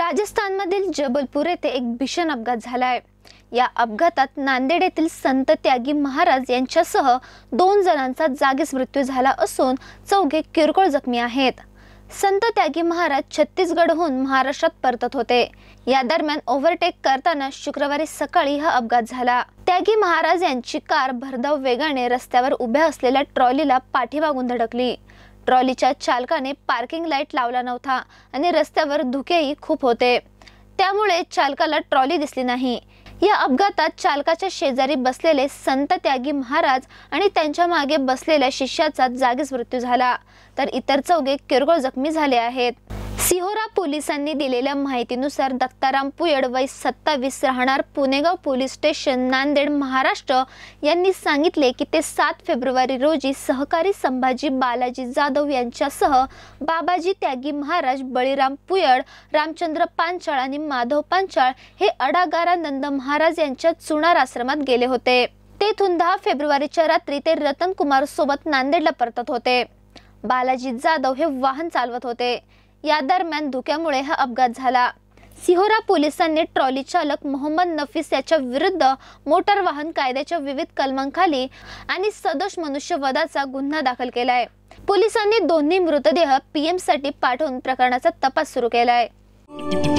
राजस्थानमधील जबलपूर येथे एक भीषण अपघात झाला आहे या अपघातात नांदेड येथील संत त्यागी महाराज यांच्यासह दोन जणांचा जागीच मृत्यू झाला असून चौघे किरकोळ जखमी आहेत संत त्यागी महाराज छत्तीसगडहून महाराष्ट्रात परतत होते या दरम्यान ओव्हरटेक करताना शुक्रवारी सकाळी हा अपघात झाला त्यागी महाराज यांची कार भरधाव वेगाने रस्त्यावर उभ्या असलेल्या ट्रॉलीला पाठीमागून धडकली ट्रॉलीच्या चालकाने पार्किंग लाईट लावला नव्हता आणि रस्त्यावर धुकेही खूप होते त्यामुळे चालकाला ट्रॉली दिसली नाही या अपघातात चालकाच्या शेजारी बसलेले संत त्यागी महाराज आणि त्यांच्या मागे बसलेल्या शिष्याचा जागीच मृत्यू झाला तर इतर चौघे किरकोळ जखमी झाले आहेत सिहोरा पोलिसांनी दिलेल्या माहितीनुसार दत्ताराम पुयड वय सत्तावीस राहणार पुणेगाव पोलीस स्टेशन नांदेड महाराष्ट्र यांनी सांगितले की ते सात फेब्रुवारी रोजी सहकारी संभाजी बालाजी जाधव यांच्यासह बाबाजी त्यागी महाराज बळीराम पुयड रामचंद्र पांचाळ आणि माधव पांचाळ हे अडागारानंद महाराज यांच्या चुणार आश्रमात गेले होते तेथून दहा फेब्रुवारीच्या रात्री ते रतन कुमार सोबत नांदेडला परतत होते बालाजी जाधव हे वाहन चालवत होते या दरम्यान धुक्यामुळे हा अपघात झाला सिहोरा पोलिसांनी ट्रॉली चालक मोहम्मद नफीस याच्या विरुद्ध मोटर वाहन कायद्याच्या विविध कलमांखाली आणि सदोष मनुष्यवधाचा गुन्हा दाखल केला आहे पोलिसांनी दोन्ही मृतदेह पीएमसाठी पाठवून प्रकरणाचा तपास सुरू केला